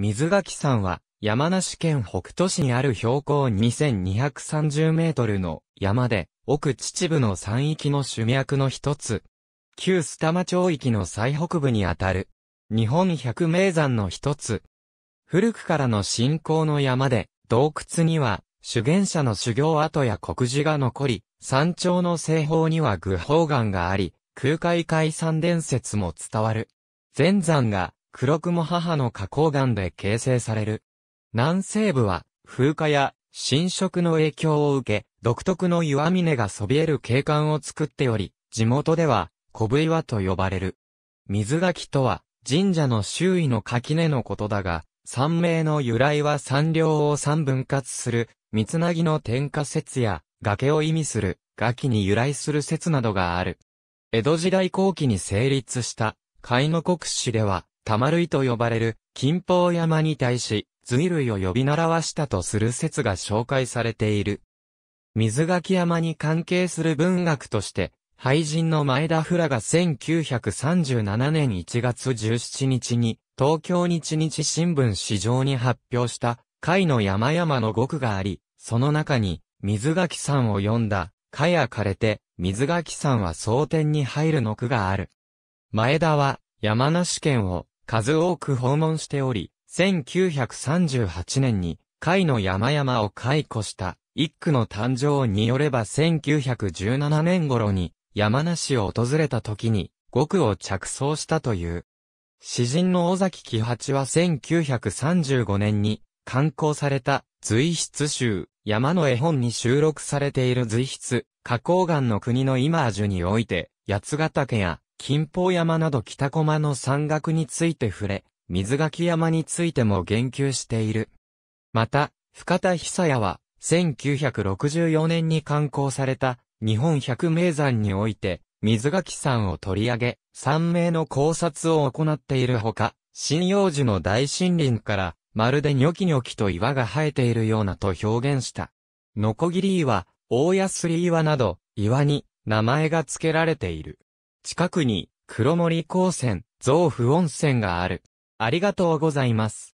水垣山は、山梨県北都市にある標高2230メートルの山で、奥秩父の山域の主脈の一つ。旧須玉町域の最北部にあたる。日本百名山の一つ。古くからの信仰の山で、洞窟には、修験者の修行跡や国寺が残り、山頂の西方には愚方岩があり、空海海山伝説も伝わる。全山が黒雲母の花崗岩で形成される。南西部は風化や侵食の影響を受け、独特の岩峰がそびえる景観を作っており、地元では小部岩と呼ばれる。水垣とは神社の周囲の垣根のことだが、三名の由来は三両を三分割する、三つなぎの天下説や崖を意味する、崖に由来する説などがある。江戸時代後期に成立した、海の国史では、玉類と呼ばれる金峰山に対し、随類を呼び習わしたとする説が紹介されている。水垣山に関係する文学として、俳人の前田フラが1937年1月17日に、東京日日新聞市場に発表した、海の山々の語句があり、その中に、水垣山を読んだ、かや枯れて、水垣山は蒼天に入るの句がある。前田は、山梨県を、数多く訪問しており、1938年に、海の山々を解雇した、一区の誕生によれば1917年頃に、山梨を訪れた時に、五区を着想したという。詩人の尾崎喜八は1935年に、刊行された、随筆集、山の絵本に収録されている随筆、花崗岩の国のイマージュにおいて、八ヶ岳や金宝山など北駒の山岳について触れ、水垣山についても言及している。また、深田久也は、1964年に刊行された、日本百名山において、水垣山を取り上げ、山名の考察を行っているほか、針葉樹の大森林から、まるでニョキニョキと岩が生えているようなと表現した。ノコギリ岩、大安里岩など、岩に名前が付けられている。近くに黒森高専、増布温泉がある。ありがとうございます。